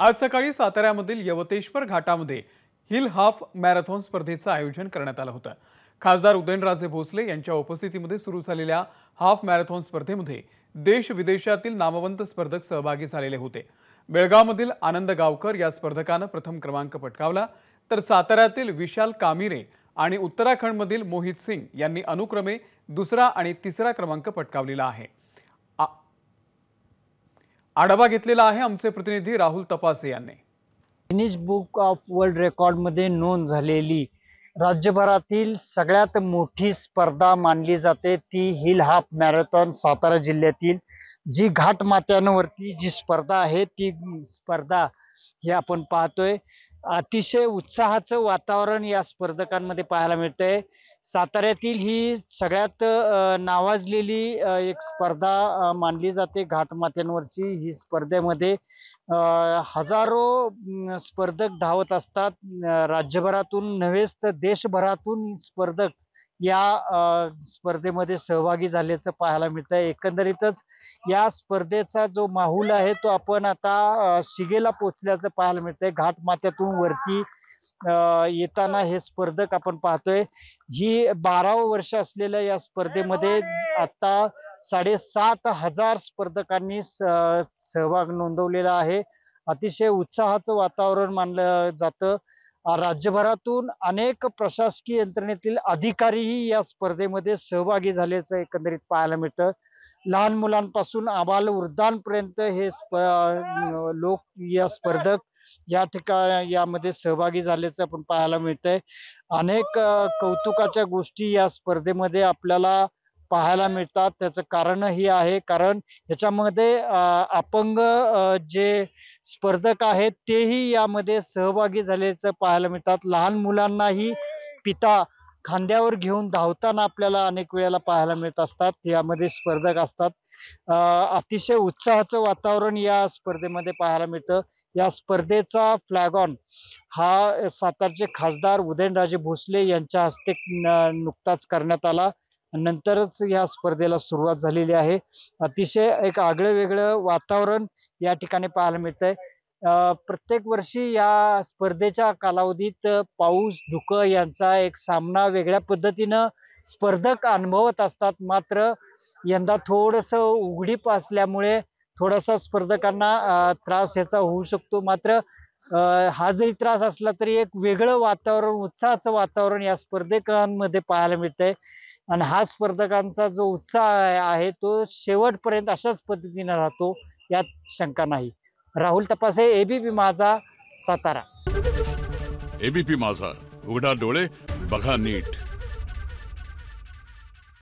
आज सकाळी साताऱ्यामधील यवतेश्वर घाटामध्ये हिल हाफ मॅरेथॉन स्पर्धेचं आयोजन करण्यात आलं होतं खासदार उदयनराजे भोसले यांच्या उपस्थितीमध्ये सुरू झालेल्या हाफ मॅरेथॉन स्पर्धेमध्ये देश विदेशातील नामवंत स्पर्धक सहभागी झालेले होते बेळगावमधील आनंद गावकर या स्पर्धकानं प्रथम क्रमांक पटकावला तर साताऱ्यातील विशाल कामिरे आणि उत्तराखंडमधील मोहित सिंग यांनी अनुक्रमे दुसरा आणि तिसरा क्रमांक पटकावलेला आहे आढावा घेतलेला आहे आमचे प्रतिनिधी राहुल तपासे यांनी गिनीज बुक ऑफ वर्ल्ड रेकॉर्डमध्ये नोंद झालेली राज्यभरातील सगळ्यात मोठी स्पर्धा मानली जाते ती हिल हाफ मॅरेथॉन सातारा जिल्ह्यातील जी घाटमात्यांवरती जी स्पर्धा आहे ती स्पर्धा हे आपण पाहतोय अतिशय उत्साहाचं वातावरण या स्पर्धकांमध्ये पाहायला मिळतंय साताऱ्यातील ही सगळ्यात नावाजलेली एक स्पर्धा मानली जाते घाटमात्यांवरची ही स्पर्धेमध्ये हजारो स्पर्धक धावत असतात राज्यभरातून नव्हेच तर देशभरातून स्पर्धक या स्पर्धेमध्ये सहभागी झाल्याचं पाहायला मिळतं एकंदरीतच या स्पर्धेचा जो माहूल आहे तो आपण आता शिगेला पोचल्याचं पाहायला मिळतं आहे घाटमात्यातून वरती येताना हे स्पर्धक आपण पाहतोय ही बारावं वर्ष असलेल्या या स्पर्धेमध्ये आता साडेसात हजार स्पर्धकांनी सहभाग नोंदवलेला आहे अतिशय उत्साहाचं वातावरण मानलं जातं राज्यभरातून अनेक प्रशासकीय यंत्रणेतील अधिकारीही या स्पर्धेमध्ये सहभागी झाल्याचं एकंदरीत पाहायला मिळतं लहान मुलांपासून आबाल वृद्धांपर्यंत हे लोक या स्पर्धक या ठिकाणी यामध्ये सहभागी झाल्याचं आपण पाहायला मिळतंय अनेक कौतुकाच्या गोष्टी या स्पर्धेमध्ये आपल्याला पाहायला मिळतात त्याचं कारण ही आहे कारण ह्याच्यामध्ये अपंग जे स्पर्धक आहेत तेही यामध्ये सहभागी झाल्याचं पाहायला मिळतात लहान मुलांनाही पिता खांद्यावर घेऊन धावताना आपल्याला अनेक वेळेला पाहायला मिळत असतात यामध्ये स्पर्धक असतात अतिशय उत्साहाचं वातावरण या स्पर्धेमध्ये पाहायला मिळतं या स्पर्धेचा फ्लॅगॉन हा सातारचे खासदार उदयनराजे भोसले यांच्या हस्ते नुकताच करण्यात आला नंतरच या स्पर्धेला सुरुवात झालेली आहे अतिशय एक आगळं वेगळं वातावरण या ठिकाणी पाहायला आहे प्रत्येक वर्षी या स्पर्धेच्या कालावधीत पाऊस धुकं यांचा एक सामना वेगळ्या पद्धतीनं स्पर्धक अनुभवत असतात मात्र यंदा थोडस उघडीप असल्यामुळे थोडासा स्पर्धकांना त्रास याचा होऊ शकतो मात्र हा जरी त्रास असला तरी एक वेगळं वातावरण उत्साहाचं वातावरण या स्पर्धकांमध्ये पाहायला मिळतंय आणि हा स्पर्धकांचा जो उत्साह आहे तो शेवटपर्यंत अशाच पद्धतीने राहतो यात शंका नाही राहुल तपासे एबीपी माझा सातारा एबीपी माझा उघडा डोळे बघा नीट